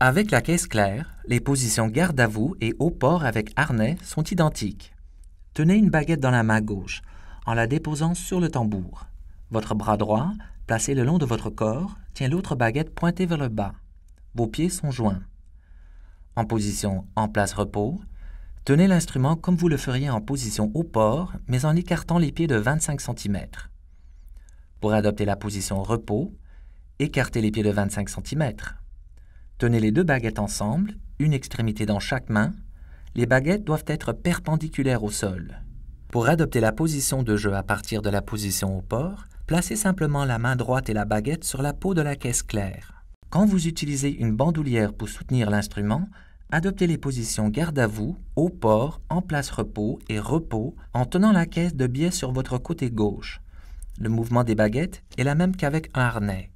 Avec la caisse claire, les positions garde à vous et au port avec harnais sont identiques. Tenez une baguette dans la main gauche en la déposant sur le tambour. Votre bras droit, placé le long de votre corps, tient l'autre baguette pointée vers le bas. Vos pieds sont joints. En position en place repos, tenez l'instrument comme vous le feriez en position au port, mais en écartant les pieds de 25 cm. Pour adopter la position repos, écartez les pieds de 25 cm. Tenez les deux baguettes ensemble, une extrémité dans chaque main. Les baguettes doivent être perpendiculaires au sol. Pour adopter la position de jeu à partir de la position au port, placez simplement la main droite et la baguette sur la peau de la caisse claire. Quand vous utilisez une bandoulière pour soutenir l'instrument, adoptez les positions garde à vous, au port, en place repos et repos en tenant la caisse de biais sur votre côté gauche. Le mouvement des baguettes est la même qu'avec un harnais.